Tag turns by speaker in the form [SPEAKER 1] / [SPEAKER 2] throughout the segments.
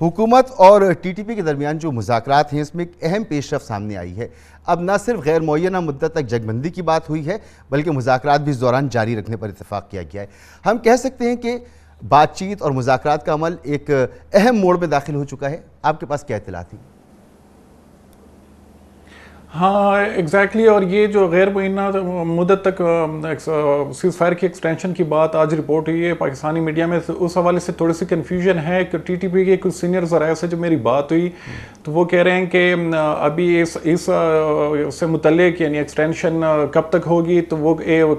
[SPEAKER 1] हुकूमत और टीटीपी के दरमियान जो मुजात हैं इसमें एक अहम पेशरफ सामने आई है अब न सिर्फ गैर मुना मुद्दत तक जगबंदी की बात हुई है बल्कि मुजात भी इस दौरान जारी रखने पर इतफाक़ किया गया है हम कह सकते हैं कि बातचीत और मुजात का अमल एक अहम मोड़ में दाखिल हो चुका है आपके पास क्या इतला थी
[SPEAKER 2] हाँ एग्जैक्टली exactly, और ये जो गैर मुना मुदत तक सीज फायर की एक्सटेंशन की बात आज रिपोर्ट हुई है पाकिस्तानी मीडिया में तो उस हवाले से थोड़ी सी कन्फ्यूजन है कि टी टी पी के कुछ सीनियर जरा से जब मेरी बात हुई तो वो कह रहे हैं कि अभी इस इस से मुतल यानी एक्सटेंशन कब तक होगी तो वो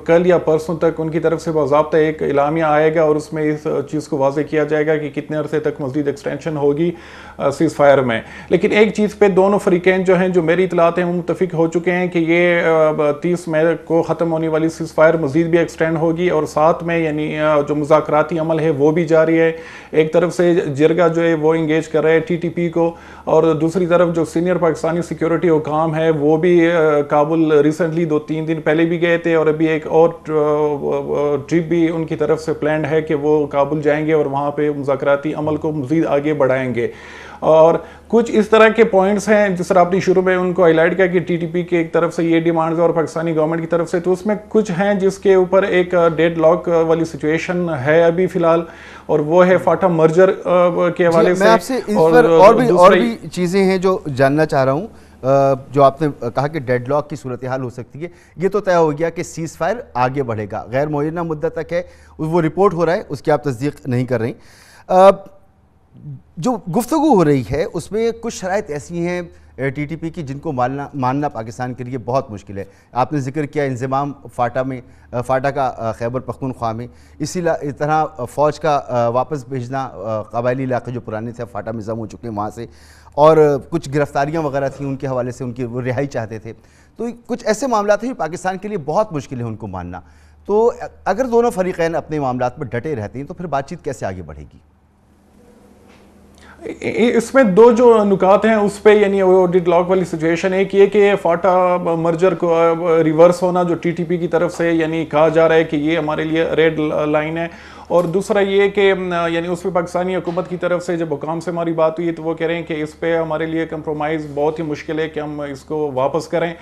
[SPEAKER 2] कल या परसों तक उनकी तरफ से बाबा एक इलामिया आएगा और उसमें इस चीज़ को वाजे किया जाएगा कि कितने अरसे तक मजदीद एक्सटेंशन होगी सीज़ फायर में लेकिन एक चीज़ पर दोनों फरीकैन जो हैं जो मेरी इतलात हैं मुतफिक हो चुके हैं कि ये तीस मई को ख़त्म होने वाली सीज़ फायर मज़ीद भी एक्सटेंड होगी और साथ में यानी जो मुजाकती अमल है वो भी जारी है एक तरफ से जिरगा जो है वो इंगेज कर रहे हैं टी टी पी को और दूसरी तरफ जो सीनियर पाकिस्तानी सिक्योरिटी हुकाम है वो भी काबुल रिसेंटली दो तीन दिन पहले भी गए थे और अभी एक और ट्रिप भी उनकी तरफ से प्लान है कि वो काबुल जाएंगे और वहाँ पर मुजाकराती अमल को मज़ीद आगे बढ़ाएंगे और कुछ इस तरह के पॉइंट्स हैं जिस तरह आपने शुरू में उनको हाईलाइट किया कि टीटीपी के एक तरफ से ये डिमांड्स और पाकिस्तानी गवर्नमेंट की तरफ से तो उसमें कुछ हैं जिसके ऊपर एक डेड uh, लॉक uh, वाली सिचुएशन है अभी फिलहाल और वो है फाटा मर्जर uh, के हवाले से आपसे इस और, और भी और भी
[SPEAKER 1] चीज़ें हैं जो जानना चाह रहा हूँ जो आपने कहा कि डेड लॉक की सूरत हाल हो सकती है ये तो तय हो गया कि सीज़ फायर आगे बढ़ेगा गैर मुना मुद्दा तक है वो रिपोर्ट हो रहा है उसकी आप तस्दीक नहीं कर रही जो गुफ्तु हो रही है उसमें कुछ शराइ ऐसी हैं टी टी पी की जिनको मानना मानना पाकिस्तान के लिए बहुत मुश्किल है आपने जिक्र किया इंजमाम फाटा में फाटा का खैबर पख्तूनख्वा में इसी इस तरह फ़ौज का वापस भेजना कबायली इलाके जो पुराने थे फाटा में ज़म हो चुके हैं वहाँ से और कुछ गिरफ़्तारियाँ वगैरह थी उनके हवाले से उनकी वो रिहाई चाहते थे तो कुछ ऐसे मामला थे पाकिस्तान के लिए बहुत मुश्किल है उनको मानना तो अगर दोनों फरीकैन अपने मामला पर डटे रहते हैं तो फिर बातचीत कैसे आगे बढ़ेगी
[SPEAKER 2] इसमें दो जो नुकात हैं उस पर यानी वो डिडलॉक वाली सिचुएशन एक ये कि फाटा मर्जर को रिवर्स होना जो टीटीपी की तरफ से यानी कहा जा रहा है कि ये हमारे लिए रेड लाइन है और दूसरा ये कि यानी उस पर पाकिस्तानी हुकूमत की तरफ से जब हुकाम से हमारी बात हुई तो वो कह रहे हैं कि इस पर हमारे लिए कंप्रोमाइज़ बहुत ही मुश्किल है कि हम इसको वापस करें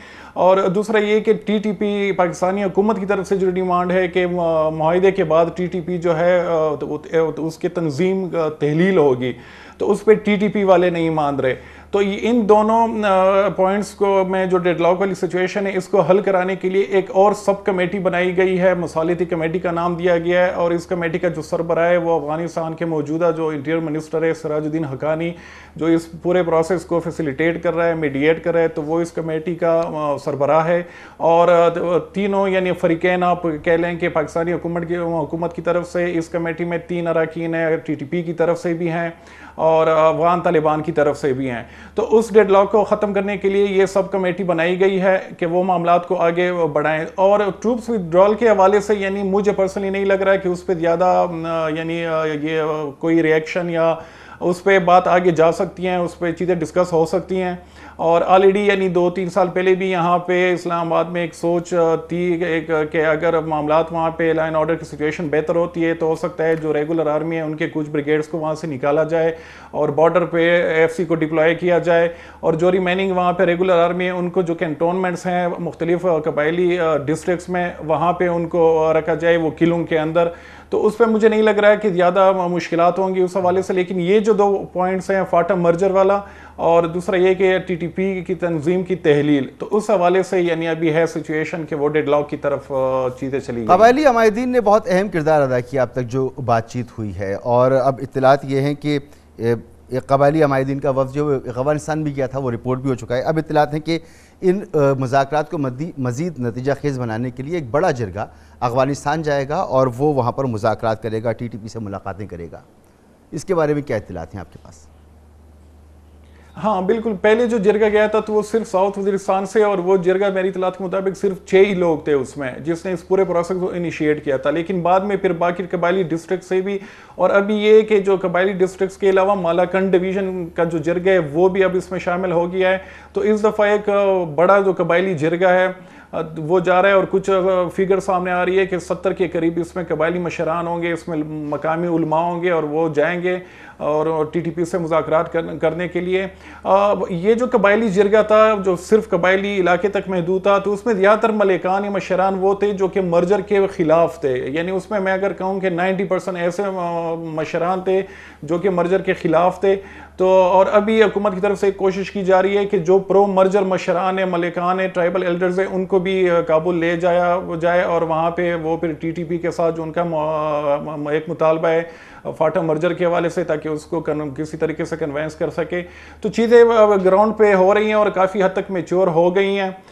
[SPEAKER 2] और दूसरा ये कि टी टी पी पाकिस्तानी हुकूमत की तरफ से जो डिमांड है कि माहदे के बाद टी टी पी जो है तो, तो उसकी तंजीम तहलील होगी तो उस पर टी टी पी वाले नहीं मान रहे तो इन दोनों पॉइंट्स को में जो डेडलॉक वाली सिचुएशन है इसको हल कराने के लिए एक और सब कमेटी बनाई गई है मसालती कमेटी का नाम दिया गया है और इस कमेटी का जो सरबरा है वो अफगानिस्तान के मौजूदा जो इंटीरियर मिनिस्टर है सराजुद्दीन हकानी जो इस पूरे प्रोसेस को फैसिलिटेट कर रहा है मीडिएट कर रहा है तो वो इस कमेटी का सरबरा है और तीनों यानी फरीकैन आप कह लें कि पाकिस्तानी हुकूमत की हुकूमत की तरफ से इस कमेटी में तीन अरकान है टी की तरफ से भी हैं और अफगान तालिबान की तरफ से भी हैं तो उस डेडलॉक को ख़त्म करने के लिए ये सब कमेटी बनाई गई है कि वो मामला को आगे बढ़ाएं और ट्रूप्स विदड्रॉल के हवाले से यानी मुझे पर्सनली नहीं लग रहा है कि उस पर ज़्यादा यानी ये कोई रिएक्शन या उस पर बात आगे जा सकती हैं उस पर चीज़ें डिस्कस हो सकती हैं और ऑलरेडी यानी दो तीन साल पहले भी यहाँ पे इस्लामाबाद में एक सोच थी एक कि अगर मामला वहाँ पे लाइन ऑर्डर की सिचुएशन बेहतर होती है तो हो सकता है जो रेगुलर आर्मी है उनके कुछ ब्रिगेड्स को वहाँ से निकाला जाए और बॉर्डर पे एफ को डिप्लॉय किया जाए और जो रिमेनिंग वहाँ पर रेगुलर आर्मी है उनको जो कैंटोनमेंट्स हैं मुख्तलिफ कबायली डिस्ट्रिक्स में वहाँ पर उनको रखा जाए वो किलों के अंदर तो उस पर मुझे नहीं लग रहा है कि ज़्यादा मुश्किल होंगी उस हवाले से लेकिन ये जो दो पॉइंट्स हैं फाटा मर्जर वाला और दूसरा ये कि टीटीपी की तंजीम की तहलील तो उस हवाले से यानी अभी है सिचुएशन के वो डेड लॉक की तरफ चीज़ें चली कबायली
[SPEAKER 1] अमायदीन ने बहुत अहम किरदार अदा किया अब तक जो बातचीत हुई है और अब इतलात ये हैं कि कबायली अमायदीन का वफ जो अफगानिस्तान भी गया था वो रिपोर्ट भी हो चुका है अब इतलात हैं कि इन मजाक को मदी मज़ीद नतीजा खेज़ बनाने के लिए एक बड़ा जरगा अफगानिस्तान जाएगा और वो वहाँ पर मुजाकर करेगा टी टी पी से मुलाकातें करेगा इसके बारे में क्या इतलात हैं आपके पास
[SPEAKER 2] हाँ बिल्कुल पहले जो जिरगा गया था तो वो सिर्फ साउथ वजीरस्तान से और वो जिरगा मेरी इतलात के मुताबिक सिर्फ छः ही लोग थे उसमें जिसने इस पूरे प्रोसेस को इनिशिएट किया था लेकिन बाद में फिर बाकी कबायली डिस्ट्रिक्ट से भी और अभी ये कि जो कबायली डिस्ट्रिक्ट के अलावा मालाकंड डिवीजन का जो जिरगा है वो भी अब इसमें शामिल हो गया है तो इस दफ़ा एक बड़ा जो कबायली जिरगा है वो जा रहा है और कुछ फिगर सामने आ रही है कि सत्तर के करीब इसमें कबायली मशरान होंगे इसमें मकामी उलमा होंगे और वो जाएंगे और टी टी पी से मुजाकर करने के लिए ये जो कबायली जिरगा था जो सिर्फ कबायली इलाके तक महदूद था तो उसमें ज़्यादातर मलिकान या मशरान वो थे जो कि मर्जर के ख़िलाफ़ थे यानी उसमें मैं अगर कहूँ कि नाइन्टी परसेंट ऐसे मशरान थे जो कि मर्जर के ख़िलाफ़ थे तो और अभी हुकूमत की तरफ से कोशिश की जा रही है कि जो प्रो मर्जर मशरान है मलिकान है ट्राइबल एल्डर्स हैं उनको भी काबुल ले जाया जाए और वहाँ पे वो फिर टीटीपी के साथ जो उनका एक मुतालबा है फाटा मर्जर के हवाले से ताकि उसको किसी तरीके से कन्वेंस कर सके तो चीज़ें ग्राउंड पे हो रही हैं और काफ़ी हद तक मेच्योर हो गई हैं